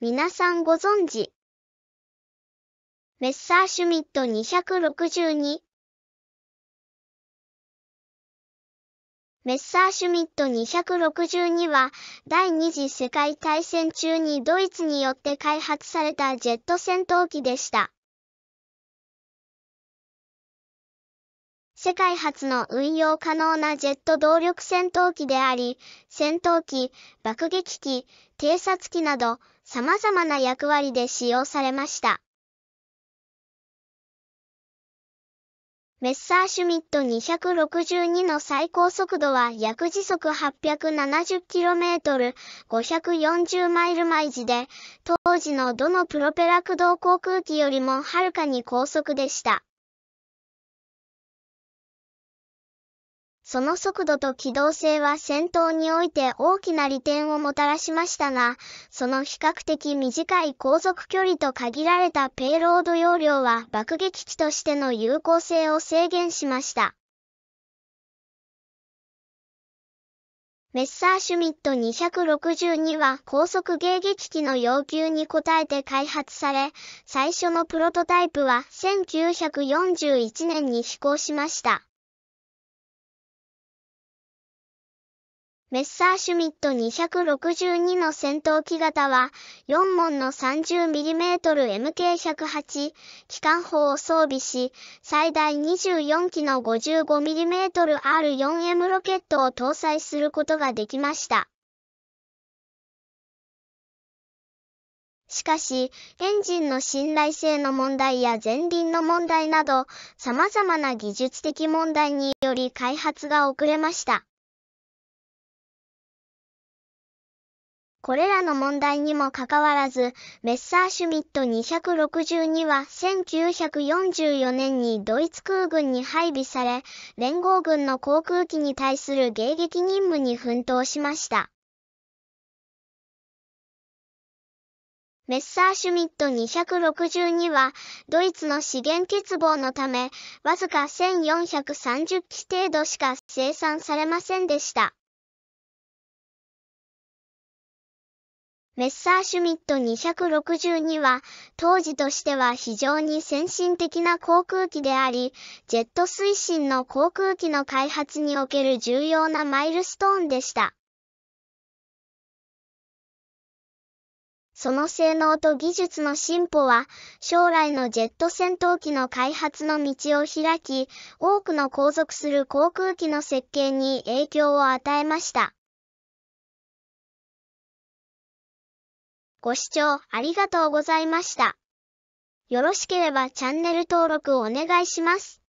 皆さんご存知。メッサーシュミット262メッサーシュミット262は、第二次世界大戦中にドイツによって開発されたジェット戦闘機でした。世界初の運用可能なジェット動力戦闘機であり、戦闘機、爆撃機、偵察機など、様々な役割で使用されました。メッサーシュミット262の最高速度は約時速 870km、540マイル毎時で、当時のどのプロペラ駆動航空機よりもはるかに高速でした。その速度と機動性は戦闘において大きな利点をもたらしましたが、その比較的短い航続距離と限られたペイロード容量は爆撃機としての有効性を制限しました。メッサーシュミット262は高速迎撃機の要求に応えて開発され、最初のプロトタイプは1941年に飛行しました。メッサーシュミット262の戦闘機型は、4門の 30mmMK108 機関砲を装備し、最大24機の 55mmR4M ロケットを搭載することができました。しかし、エンジンの信頼性の問題や前輪の問題など、様々な技術的問題により開発が遅れました。これらの問題にもかかわらず、メッサーシュミット262は1944年にドイツ空軍に配備され、連合軍の航空機に対する迎撃任務に奮闘しました。メッサーシュミット262は、ドイツの資源欠乏のため、わずか1430機程度しか生産されませんでした。メッサーシュミット262は、当時としては非常に先進的な航空機であり、ジェット推進の航空機の開発における重要なマイルストーンでした。その性能と技術の進歩は、将来のジェット戦闘機の開発の道を開き、多くの航続する航空機の設計に影響を与えました。ご視聴ありがとうございました。よろしければチャンネル登録をお願いします。